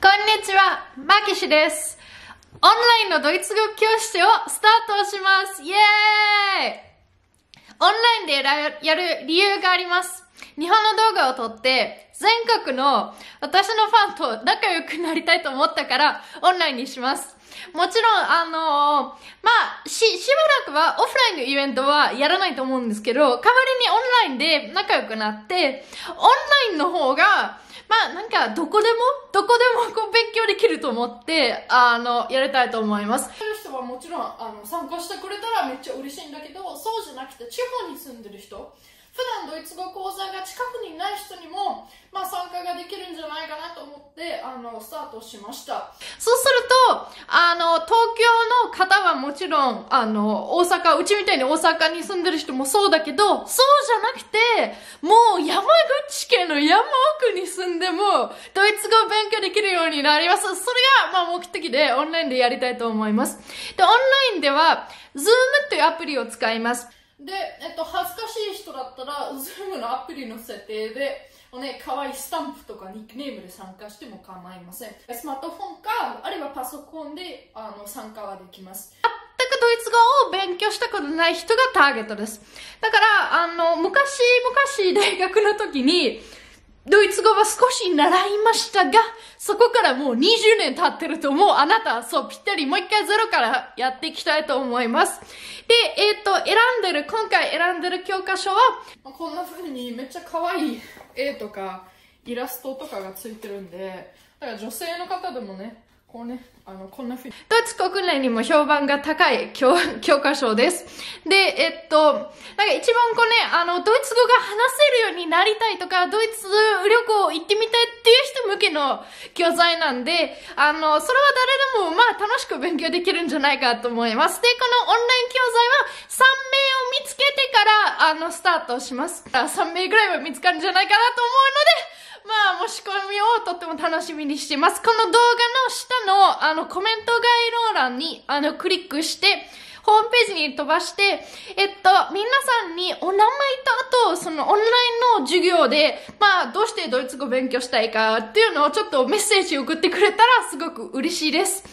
こんにちは、マキシです。オンラインのドイツ語教室をスタートします。イェーイオンラインでやる理由があります。日本の動画を撮って、全国の私のファンと仲良くなりたいと思ったから、オンラインにします。もちろん、あのー、まあ、し、しばらくはオフラインのイベントはやらないと思うんですけど、代わりにオンラインで仲良くなって、オンラインの方が、まあ、なんか、どこでも、どこでもこう勉強できると思って、あの、やりたいと思います。そういう人はもちろん、あの、参加してくれたらめっちゃ嬉しいんだけど、そうじゃなくて、地方に住んでる人、普段ドイツ語講座が近くにない人にも、まあ、参加ができるんじゃないかなと思ってあのスタートしましたそうするとあの東京の方はもちろんあの大阪うちみたいに大阪に住んでる人もそうだけどそうじゃなくてもう山口県の山奥に住んでもドイツ語を勉強できるようになりますそれが、まあ、目的でオンラインでやりたいと思いますでオンラインでは Zoom というアプリを使いますで、えっと、恥ずかしいったら Zoom のアプリの設定でね、可愛いスタンプとかニックネームで参加しても構いませんスマートフォンかあるいはパソコンであの参加はできます全くドイツ語を勉強したことない人がターゲットですだからあの昔昔、大学の時にドイツ語は少し習いましたが、そこからもう20年経ってると、もうあなた、そう、ぴったり、もう一回ゼロからやっていきたいと思います。で、えっ、ー、と、選んでる、今回選んでる教科書は、こんな風にめっちゃ可愛い絵とか、イラストとかがついてるんで、だから女性の方でもね、こうね、あの、こんなふうに。ドイツ国内にも評判が高い教教科書です。で、えっと、なんか一番こうね、あの、ドイツ語が話せるようになりたいとか、ドイツ旅行行ってみたいっていう人向けの教材なんで、あの、それは誰でも、まあ、楽しく勉強できるんじゃないかと思います。で、このオンライン教材は3名を見つけてから、あの、スタートします。3名ぐらいは見つかるんじゃないかなと思うのも楽しみにしてます。この動画の下の、あの、コメント概要欄に、あの、クリックして、ホームページに飛ばして、えっと、皆さんにお名前とあと、そのオンラインの授業で、まあ、どうしてドイツ語勉強したいかっていうのをちょっとメッセージ送ってくれたらすごく嬉しいです。で、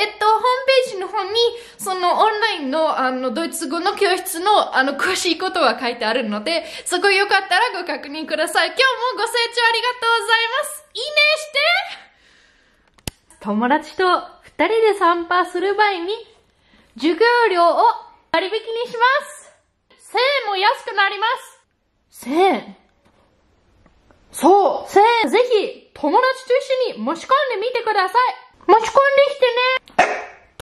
えっと、ホームページの方に、そのオンラインの、あの、ドイツ語の教室の、あの、詳しいことが書いてあるので、そこよかったらご確認ください。今日もご清聴ありがとうございます。いいねして友達と二人で参歩する場合に授業料を割引にします1000円も安くなります1000円そう !1000 円ぜひ友達と一緒に持ち込んでみてください持ち込んできてね